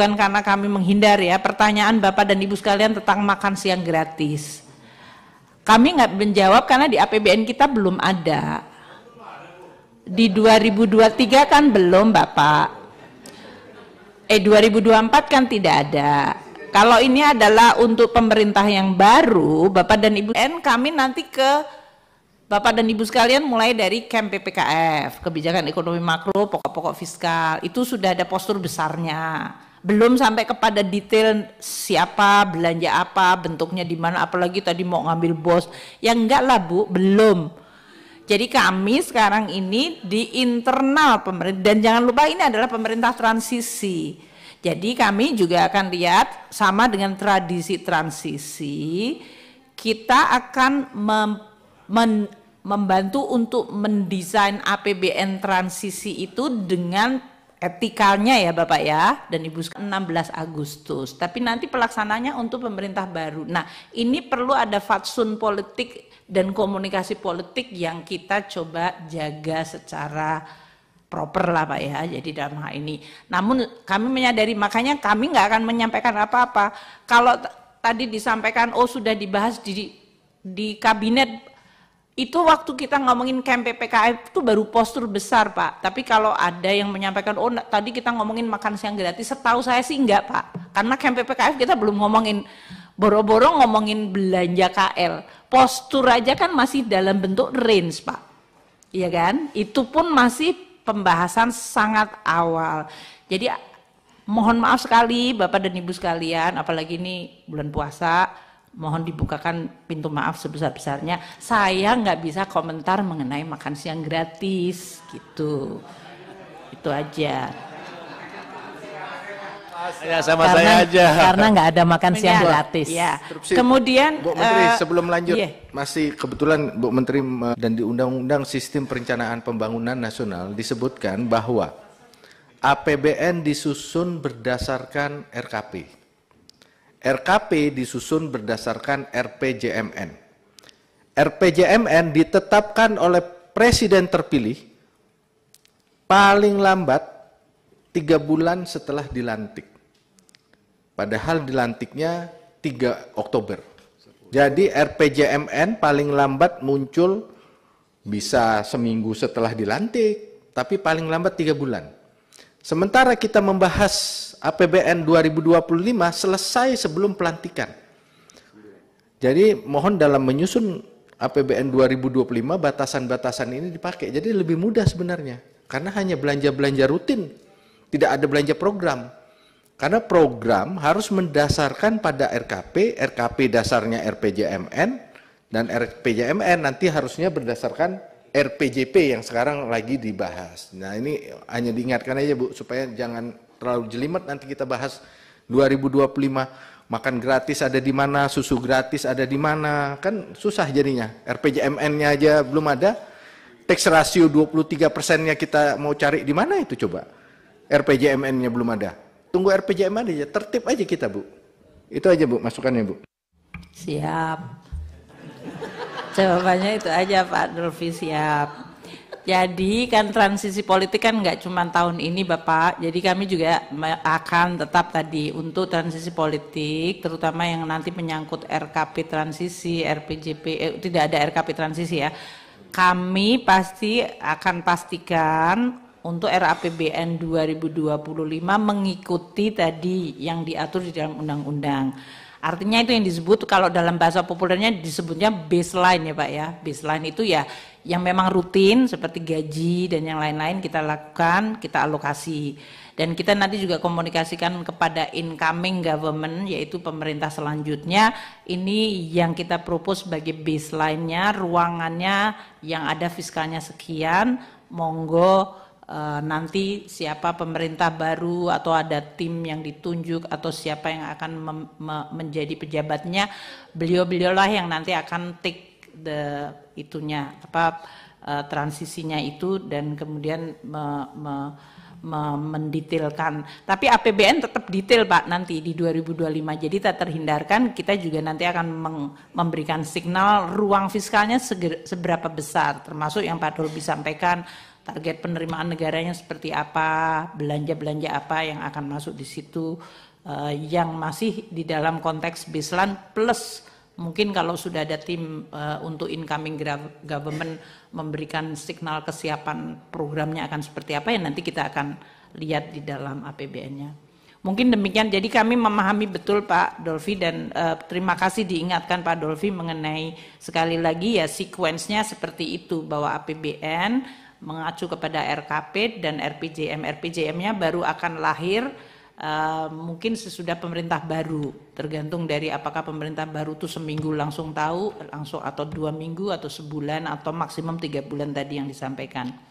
bukan karena kami menghindar ya. Pertanyaan Bapak dan Ibu sekalian tentang makan siang gratis. Kami nggak menjawab karena di APBN kita belum ada. Di 2023 kan belum Bapak. Eh 2024 kan tidak ada. Kalau ini adalah untuk pemerintah yang baru, Bapak dan Ibu, N kami nanti ke Bapak dan Ibu sekalian mulai dari Camp PPKF, kebijakan ekonomi makro, pokok-pokok fiskal, itu sudah ada postur besarnya belum sampai kepada detail siapa belanja apa bentuknya di mana apalagi tadi mau ngambil bos yang enggak lah bu belum jadi kami sekarang ini di internal pemerintah dan jangan lupa ini adalah pemerintah transisi jadi kami juga akan lihat sama dengan tradisi transisi kita akan mem, men, membantu untuk mendesain APBN transisi itu dengan etikalnya ya Bapak ya dan Ibu 16 Agustus. Tapi nanti pelaksananya untuk pemerintah baru. Nah, ini perlu ada fatsun politik dan komunikasi politik yang kita coba jaga secara proper lah Pak ya, jadi dalam hal ini. Namun kami menyadari, makanya kami nggak akan menyampaikan apa-apa. Kalau tadi disampaikan, oh sudah dibahas di, di kabinet itu waktu kita ngomongin camp PPKM itu baru postur besar Pak. Tapi kalau ada yang menyampaikan, oh tadi kita ngomongin makan siang gratis, setahu saya sih enggak Pak. Karena camp PPKM kita belum ngomongin, boro-boro ngomongin belanja KL. Postur aja kan masih dalam bentuk range Pak. Iya kan? Itu pun masih pembahasan sangat awal. Jadi mohon maaf sekali Bapak dan Ibu sekalian, apalagi ini bulan puasa, mohon dibukakan pintu maaf sebesar-besarnya. Saya nggak bisa komentar mengenai makan siang gratis gitu. Itu aja. Ya sama karena, saya aja. Karena nggak ada makan siang ya, gratis. Ya. Kemudian Bu Menteri uh, sebelum lanjut yeah. masih kebetulan Bu Menteri dan di Undang-Undang Sistem Perencanaan Pembangunan Nasional disebutkan bahwa APBN disusun berdasarkan RKP. RKP disusun berdasarkan RPJMN. RPJMN ditetapkan oleh presiden terpilih paling lambat tiga bulan setelah dilantik. Padahal dilantiknya 3 Oktober. Jadi RPJMN paling lambat muncul bisa seminggu setelah dilantik, tapi paling lambat tiga bulan. Sementara kita membahas APBN 2025 selesai sebelum pelantikan. Jadi mohon dalam menyusun APBN 2025 batasan-batasan ini dipakai. Jadi lebih mudah sebenarnya karena hanya belanja-belanja rutin, tidak ada belanja program. Karena program harus mendasarkan pada RKP, RKP dasarnya RPJMN dan RPJMN nanti harusnya berdasarkan RPJP yang sekarang lagi dibahas. Nah, ini hanya diingatkan aja Bu supaya jangan terlalu jelimet nanti kita bahas 2025 makan gratis ada di mana, susu gratis ada di mana, kan susah jadinya. RPJMN-nya aja belum ada. Tax ratio 23 persennya kita mau cari di mana itu coba? RPJMN-nya belum ada. Tunggu RPJMN aja, tertib aja kita Bu. Itu aja Bu, masukannya Bu. Siap. Jawabannya itu aja Pak Nurfi siap. Jadi kan transisi politik kan nggak cuma tahun ini Bapak, jadi kami juga akan tetap tadi untuk transisi politik, terutama yang nanti menyangkut RKP transisi, RPJP, eh, tidak ada RKP transisi ya. Kami pasti akan pastikan untuk RAPBN 2025 mengikuti tadi yang diatur di dalam undang-undang. Artinya itu yang disebut kalau dalam bahasa populernya disebutnya baseline ya Pak ya. Baseline itu ya yang memang rutin seperti gaji dan yang lain-lain kita lakukan, kita alokasi. Dan kita nanti juga komunikasikan kepada incoming government yaitu pemerintah selanjutnya ini yang kita propose sebagai baseline-nya, ruangannya yang ada fiskalnya sekian, monggo Eh, nanti siapa pemerintah baru atau ada tim yang ditunjuk atau siapa yang akan menjadi pejabatnya beliau-beliaulah yang nanti akan take the itunya apa uh, transisinya itu dan kemudian me, me, me, mendetailkan. Tapi APBN tetap detail Pak nanti di 2025. Jadi tak terhindarkan kita juga nanti akan memberikan signal ruang fiskalnya seger, seberapa besar termasuk yang Pak Dolby sampaikan target penerimaan negaranya seperti apa, belanja-belanja apa yang akan masuk di situ uh, yang masih di dalam konteks baseline plus mungkin kalau sudah ada tim uh, untuk incoming government memberikan signal kesiapan programnya akan seperti apa ya nanti kita akan lihat di dalam APBN-nya. Mungkin demikian. Jadi kami memahami betul Pak Dolfi dan uh, terima kasih diingatkan Pak Dolfi mengenai sekali lagi ya sequence seperti itu bahwa APBN mengacu kepada RKP dan RPJM. RPJM-nya baru akan lahir uh, mungkin sesudah pemerintah baru, tergantung dari apakah pemerintah baru itu seminggu langsung tahu, langsung atau dua minggu atau sebulan atau maksimum tiga bulan tadi yang disampaikan.